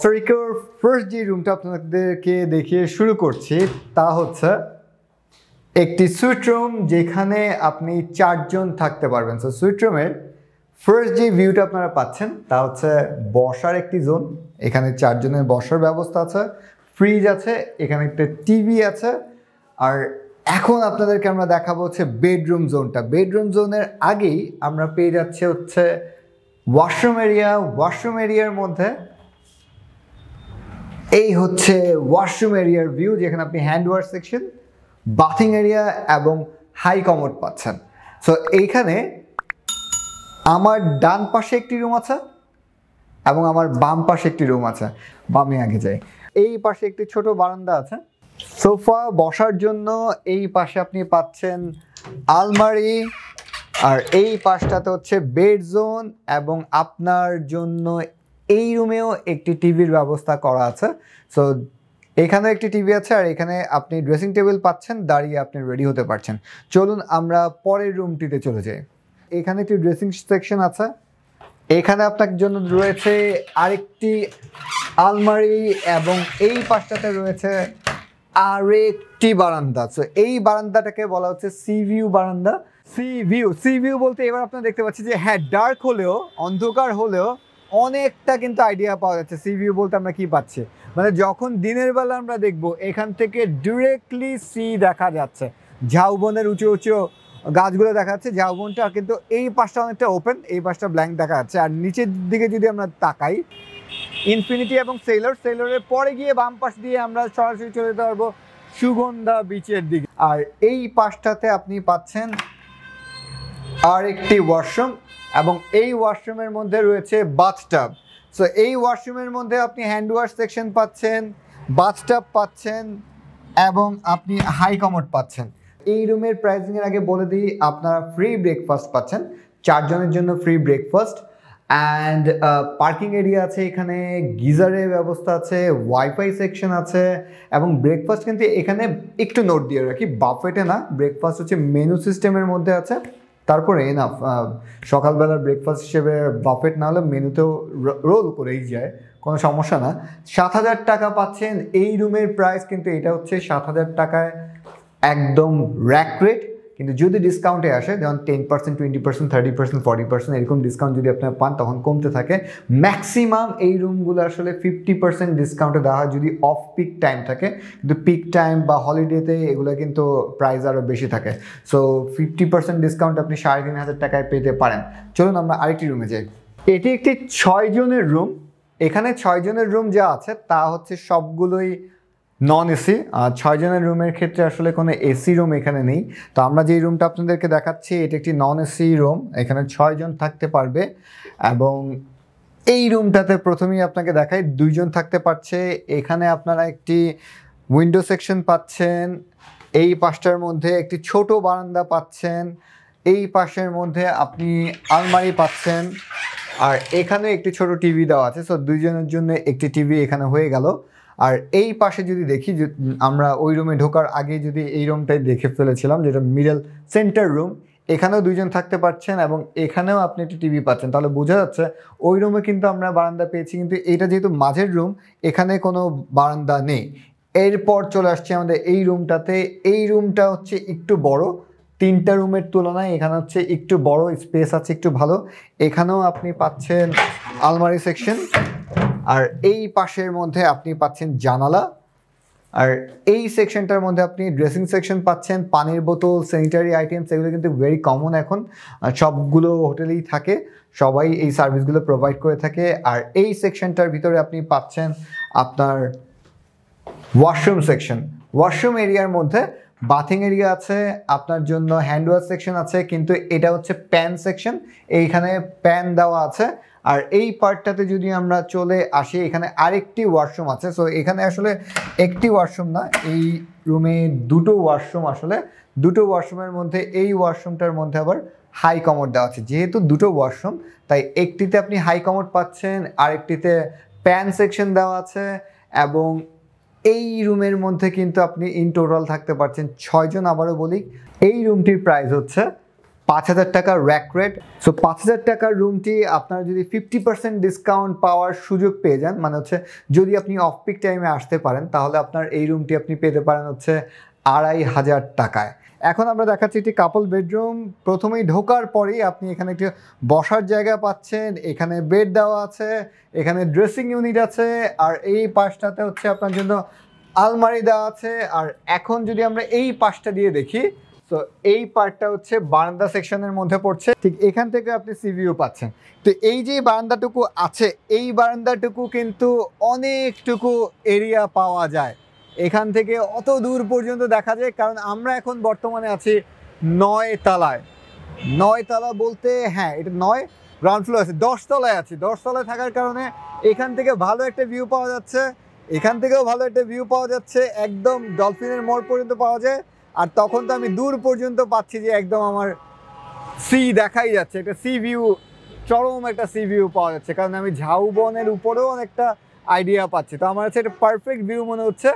অপসারিকোর first যে রুমটা আপনাদেরকে দেখিয়ে শুরু করছি তা হচ্ছে একটি সুইট রুম যেখানে আপনি চারজন থাকতে পারবেন সো সুইট রুমের ফার্স্ট যে ভিউটা আপনারা পাচ্ছেন তা হচ্ছে বসার একটি জোন এখানে চারজনের বসার ব্যবস্থা আছে ফ্রিজ আছে এখানে একটা টিভি আছে আর এখন আপনাদেরকে আমরা দেখাবো হচ্ছে বেডরুম জোনটা বেডরুম জোনের আগেই আমরা পেয়ে যাচ্ছে হচ্ছে ওয়াশরুম এরিয়া ওয়াশরুম এরিয়ার মধ্যে এই হচ্ছে ওয়াশরুম এরিয়ার ভিউ যেখানে আপনি hand wash section bathing area এবং হাই কমোড পাচ্ছেন সো এইখানে আমার ডান পাশে একটি রুম আছে এবং আমার বাম পাশে একটি রুম আছে বামে আগে যাই এই পাশে একটি ছোট বারান্দা আছে সোফা বসার জন্য এই পাশে আপনি পাচ্ছেন আলমারি আর এই পাশটাতে হচ্ছে বেড জোন এবং আপনার জন্য এই রুমেও একটি টিভির ব্যবস্থা করা আছে সো এখানে একটি টিভি আছে আর এখানে আপনি ড্রেসিং টেবিল পাচ্ছেন দাঁড়িয়ে আপনি রেডি হতে পারছেন চলুন আমরা পরের রুমটিতে চলে যাই এখানে একটি ড্রেসিং সেকশন আছে এখানে আপনার জন্য রয়েছে আরেকটি আলমারি এবং এই পাশটাতে রয়েছে আরেকটি বারান্দা সো এই বারান্দাটাকে বলা হচ্ছে সি ভিউ বারান্দা সি ভিউ সি ভিউ বলতে এবার আপনারা দেখতে পাচ্ছি যে হ্যাঁ ডার্ক হলেও অন্ধকার হলেও অনেকটা কিন্তু আইডিয়া পাওয়া যাচ্ছে সিভিউ বলতে আমরা কি পাচ্ছি মানে যখন দিনের বেলা আমরা দেখব এখান থেকে ডিরেক্টলি সি দেখা যাচ্ছে ঝাউবনের উঁচু উঁচু গাছগুলো দেখা যাচ্ছে ঝাউবনটা কিন্তু এই পাশটা অনেকটা ওপেন এই পাশটা ব্ল্যাঙ্ক দেখা যাচ্ছে আর নিচের দিকে যদি আমরা তাকাই ইনফিনিটি এবং সেলর সেলরের পরে গিয়ে বাম পাশ দিয়ে আমরা সরাসরি চলে যেতে পারবো সুগন্ধা বিচের দিকে আর এই পাশটাতে আপনি পাচ্ছেন আর একটি ওয়াশরুম এবং এই ওয়াশরুমের মধ্যে রয়েছে বাথটাব সো এই ওয়াশরুমের মধ্যে আপনি হ্যান্ড ওয়াশ সেকশন পাচ্ছেন বাথটাব পাচ্ছেন এবং আপনি হাই কমোড পাচ্ছেন এই রুমের প্রাইসিংয়ের আগে বলে দিই আপনারা ফ্রি ব্রেকফাস্ট পাচ্ছেন চারজনের জন্য free breakfast and parking area আছে এখানে গিজারের ব্যবস্থা আছে ওয়াইফাই সেকশন আছে এবং ব্রেকফাস্ট কিন্তু এখানে একটু নোট দিয়ে রাখি বাফেটে না ব্রেকফাস্ট হচ্ছে মেনু সিস্টেমের মধ্যে আছে তারপরে এনাফ সকালবেলার ব্রেকফাস্ট হিসেবে বাফেট না হলে মেনুতেও রোল করেই যায় কোনো সমস্যা না সাত হাজার টাকা পাচ্ছেন এই রুমের প্রাইস কিন্তু এটা হচ্ছে সাত হাজার টাকায় একদম র্যাক রেট কিন্তু যদি ডিসকাউন্টে আসে যেমন ten percent twenty percent thirty percent forty percent এরকম ডিসকাউন্ট যদি আপনারা পান তখন কমতে থাকে ম্যাক্সিমাম এই রুমগুলো আসলে ফিফটি পার্সেন্ট ডিসকাউন্টে দেওয়া হয় যদি অফ পিক টাইম থাকে কিন্তু পিক টাইম বা হলিডেতে এগুলো কিন্তু প্রাইস আরও বেশি থাকে সো ফিফটি পার্সেন্ট ডিসকাউন্ট আপনি সাড়ে তিন হাজার টাকায় পেতে পারেন চলুন আমরা আরেকটি রুমে যাই এটি একটি ছয় জনের রুম এখানে ছয় জনের রুম যা আছে তা হচ্ছে সবগুলোই নন এসি আর ছয়জনের রুমের ক্ষেত্রে আসলে কোনো এসি রুম এখানে নেই তো আমরা যেই রুমটা আপনাদেরকে দেখাচ্ছি এটা একটি নন এসি রুম এখানে ছয়জন থাকতে পারবে এবং এই রুমটাতে প্রথমেই আপনাকে দেখাই দুইজন থাকতে পারছে এখানে আপনারা একটি উইন্ডো সেকশন পাচ্ছেন এই পাশটার মধ্যে একটি ছোট বারান্দা পাচ্ছেন এই পাশের মধ্যে আপনি আলমারি পাচ্ছেন আর এখানে একটি ছোট টিভি দেওয়া আছে সো দুইজনের জন্য একটি টিভি এখানে হয়ে গেল আর এই পাশে যদি দেখি আমরা ওই রুমে ঢোকার আগে যদি এই রুমটাই দেখে ফেলেছিলাম যেটা মিডল সেন্টার রুম এখানেও দুইজন থাকতে পারছেন এবং এখানেও আপনি একটি টিভি পাচ্ছেন তাহলে বোঝা যাচ্ছে ওই রুমে কিন্তু আমরা বারান্দা পেয়েছি কিন্তু এটা যেহেতু মাঝের রুম এখানে কোনো বারান্দা নেই এরপর চলে আসছে আমাদের এই রুমটাতে এই রুমটা হচ্ছে একটু বড় তিনটা রুমের তুলনায় এখানে হচ্ছে একটু বড় স্পেস আছে একটু ভালো এখানেও আপনি পাচ্ছেন আলমারি সেকশন আর এই পাশের মধ্যে আপনি পাচ্ছেন জানালা আর এই সেকশনটার মধ্যে আপনি ড্রেসিং সেকশন পাচ্ছেন পানির বোতল স্যানিটারি আইটেমস এগুলো কিন্তু ভেরি কমন এখন সবগুলো হোটেলেই থাকে সবাই এই সার্ভিসগুলো প্রোভাইড করে থাকে আর এই সেকশনটার ভিতরে আপনি পাচ্ছেন আপনার ওয়াশরুম সেকশন ওয়াশরুম এরিয়ার মধ্যে বাথিং এরিয়া আছে আপনার জন্য হ্যান্ড ওয়াশ সেকশন আছে কিন্তু এটা হচ্ছে প্যান সেকশন এইখানে প্যান দেওয়া আছে আর এই পার্টটাতে যদি আমরা চলে আসি এখানে আরেকটি ওয়াশরুম আছে সো এখানে আসলে একটি ওয়াশরুম না এই রুমে দুটো ওয়াশরুম আসলে দুটো ওয়াশরুমের মধ্যে এই ওয়াশরুমটার মধ্যে আবার হাই কমর দেওয়া আছে যেহেতু দুটো ওয়াশরুম তাই একটিতে আপনি হাই কমর পাচ্ছেন আরেকটিতে প্যান সেকশন দেওয়া আছে এবং এই রুমের মধ্যে কিন্তু আপনি ইন টোটাল থাকতে পারছেন ছয়জন আবারও বলি এই রুমটির প্রাইস হচ্ছে পাঁচ হাজার টাকার র্যাক রেট সো পাঁচ হাজার টাকার রুমটি আপনারা যদি ফিফটি পার্সেন্ট ডিসকাউন্ট পাওয়ার সুযোগ পেয়ে যান মানে হচ্ছে যদি আপনি অফ পিক টাইমে আসতে পারেন তাহলে আপনার এই রুমটি আপনি পেতে পারেন হচ্ছে আড়াই হাজার টাকায় এখন আমরা দেখাচ্ছি একটি কাপল বেডরুম প্রথমেই ঢোকার পরেই আপনি এখানে একটি বসার জায়গা পাচ্ছেন এখানে বেড দেওয়া আছে এখানে ড্রেসিং ইউনিট আছে আর এই পাশটাতে হচ্ছে আপনার জন্য আলমারি দেওয়া আছে আর এখন যদি আমরা এই পাশটা দিয়ে দেখি তো এই পার্টটা হচ্ছে বারান্দা সেকশনের মধ্যে পড়ছে ঠিক এখান থেকে আপনি সিভিও পাচ্ছেন তো এই যে বারান্দাটুকু আছে এই বারান্দাটুকু কিন্তু অনেকটুকু এরিয়া পাওয়া যায় এখান থেকে অত দূর পর্যন্ত দেখা যায় কারণ আমরা এখন বর্তমানে আছি নয় তালায় নয় তালা বলতে হ্যাঁ এটা নয় গ্রাউন্ড ফ্লোর আছে দশতলায় আছি দশতলায় থাকার কারণে এখান থেকে ভালো একটা ভিউ পাওয়া যাচ্ছে এখান থেকেও ভালো একটা ভিউ পাওয়া যাচ্ছে একদম ডলফিনের মোড় পর্যন্ত পাওয়া যায় আর তখন তো আমি দূর পর্যন্ত পাচ্ছি যে একদম আমার সি দেখাই যাচ্ছে একটা সি ভিউ চরম একটা সি ভিউ পাওয়া যাচ্ছে কারণ আমি ঝাউবনের উপরেও অনেকটা আইডিয়া পাচ্ছি তো আমার কাছে একটা পারফেক্ট ভিউ মনে হচ্ছে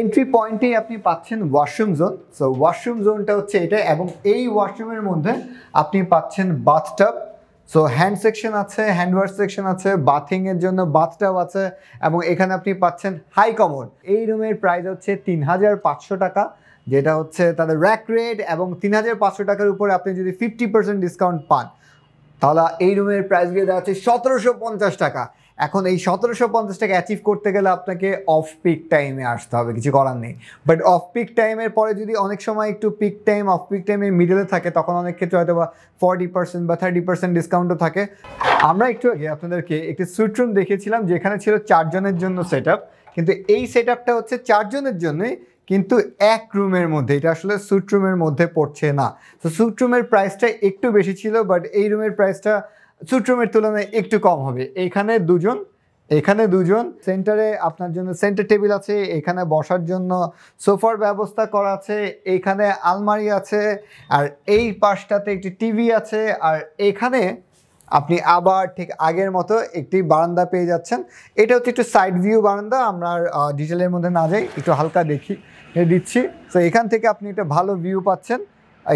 এন্ট্রি পয়েন্টেই আপনি পাচ্ছেন ওয়াশরুম জোন সো ওয়াশরুম জোনটা হচ্ছে এটা এবং এই ওয়াশরুমের মধ্যে আপনি পাচ্ছেন বাথটাব সো হ্যান্ড সেকশন আছে হ্যান্ড ওয়াশ সেকশন আছে বাথিংয়ের জন্য বাথটাব আছে এবং এখানে আপনি পাচ্ছেন হাই কমোড এই রুমের প্রাইস হচ্ছে তিন হাজার পাঁচশো টাকা যেটা হচ্ছে তাদের র্যাক রেট এবং তিন হাজার পাঁচশো টাকার উপরে আপনি যদি ফিফটি পার্সেন্ট ডিসকাউন্ট পান তাহলে এই রুমের প্রাইস গিয়ে দাঁড়াচ্ছে সতেরোশো পঞ্চাশ টাকা এখন এই সতেরোশো পঞ্চাশ টাকা অ্যাচিভ করতে গেলে আপনাকে অফ পিক টাইমে আসতে হবে কিছু করার নেই বাট অফ পিক টাইমের পরে যদি অনেক সময় একটু পিক টাইম অফ পিক টাইমে মিডলে থাকে তখন অনেক ক্ষেত্রে হয়তো বা ফর্টি পার্সেন্ট বা থার্টি পার্সেন্ট ডিসকাউন্টও থাকে আমরা একটু আগে আপনাদেরকে একটি সুইট রুম দেখেছিলাম যেখানে ছিল চারজনের জন্য সেট কিন্তু এই সেট হচ্ছে চারজনের জন্যই কিন্তু এক রুমের মধ্যে এটা আসলে স্যুট রুমের মধ্যে পড়ছে না তো স্যুট রুমের প্রাইসটা একটু বেশি ছিল বাট এই রুমের প্রাইসটা স্যুট রুমের তুলনায় একটু কম হবে এখানে দুজন এখানে দুজন সেন্টারে আপনার জন্য সেন্টার টেবিল আছে এখানে বসার জন্য সোফার ব্যবস্থা করা আছে এখানে আলমারি আছে আর এই পাশটাতে একটি টিভি আছে আর এখানে আপনি আবার ঠিক আগের মতো একটি বারান্দা পেয়ে যাচ্ছেন এটা হচ্ছে একটু সাইড ভিউ বারান্দা আমরা ডিটেলের মধ্যে না যাই একটু হালকা দেখি দিচ্ছি তো এখান থেকে আপনি একটা ভালো ভিউ পাচ্ছেন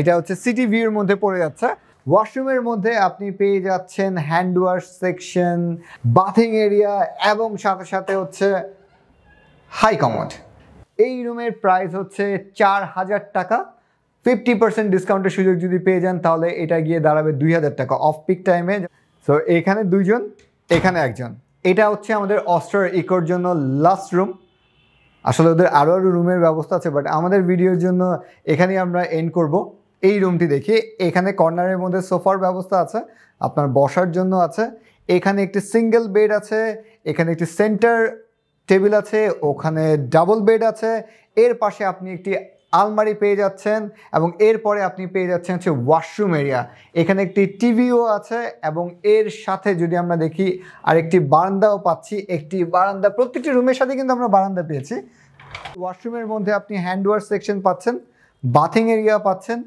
এটা হচ্ছে সিটি ভিউর মধ্যে পড়ে যাচ্ছে ওয়াশরুমের মধ্যে আপনি পেয়ে যাচ্ছেন hand wash section bathing area এবং সাথে সাথে হচ্ছে হাই কমোড এই রুমের প্রাইস হচ্ছে চার হাজার টাকা ফিফটি পার্সেন্ট ডিসকাউন্টের সুযোগ যদি পেয়ে যান তাহলে এটা গিয়ে দাঁড়াবে দুই হাজার টাকা অফ পিক টাইমে সো এখানে দুইজন এখানে একজন এটা হচ্ছে আমাদের অস্ট্রার ইকোর জন্য লাস্ট রুম আসলে ওদের আরও আরও রুমের ব্যবস্থা আছে বাট আমাদের ভিডিওর জন্য এখানে আমরা এন্ড করব এই রুমটি দেখি এখানে কর্নারের মধ্যে সোফার ব্যবস্থা আছে আপনার বসার জন্য আছে এখানে একটি সিঙ্গেল বেড আছে এখানে একটি সেন্টার টেবিল আছে ওখানে ডাবল বেড আছে এর পাশে আপনি একটি আলমারি পেয়ে যাচ্ছেন এবং এরপরে আপনি পেয়ে যাচ্ছেন হচ্ছে ওয়াশরুম এরিয়া এখানে একটি টিভিও আছে এবং এর সাথে যদি আমরা দেখি আরেকটি বারান্দাও পাচ্ছি একটি বারান্দা প্রত্যেকটি রুমের সাথে কিন্তু আমরা বারান্দা পেয়েছি ওয়াশরুমের মধ্যে আপনি হ্যান্ড ওয়াশ সেকশন পাচ্ছেন বাথিং এরিয়া পাচ্ছেন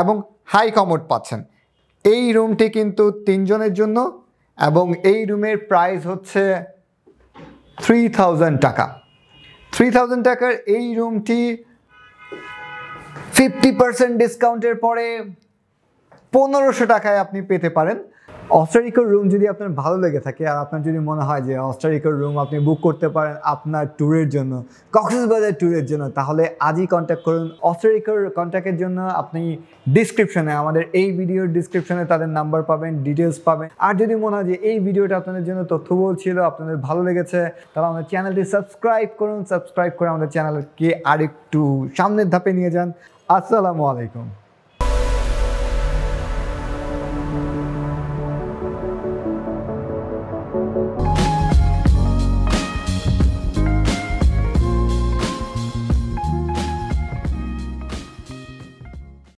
এবং হাই কমোড পাচ্ছেন এই রুমটি কিন্তু তিনজনের জন্য এবং এই রুমের প্রাইস হচ্ছে থ্রি টাকা থ্রি টাকার এই রুমটি ফিফটি পার্সেন্ট ডিসকাউন্টের পরে পনেরোশো টাকায় আপনি পেতে পারেন অস্ট্রারিকোর রুম যদি আপনার ভালো লেগে থাকে আর আপনার যদি মনে হয় যে অস্ট্রারিকোর রুম আপনি বুক করতে পারেন আপনার ট্যুরের জন্য কক্সবাজার ট্যুরের জন্য তাহলে আজই কন্ট্যাক্ট করুন অস্ট্রারিকোর কন্ট্যাক্টের জন্য আপনি ডিসক্রিপশনে আমাদের এই ভিডিওর ডিসক্রিপশনে তাদের নাম্বার পাবেন ডিটেলস পাবেন আর যদি মনে হয় যে এই ভিডিওটা আপনাদের জন্য তথ্য ছিল আপনাদের ভালো লেগেছে তাহলে আমাদের চ্যানেলটি সাবস্ক্রাইব করুন সাবস্ক্রাইব করে আমাদের চ্যানেলকে আরেকটু সামনের ধাপে নিয়ে যান আসসালামু আলাইকুম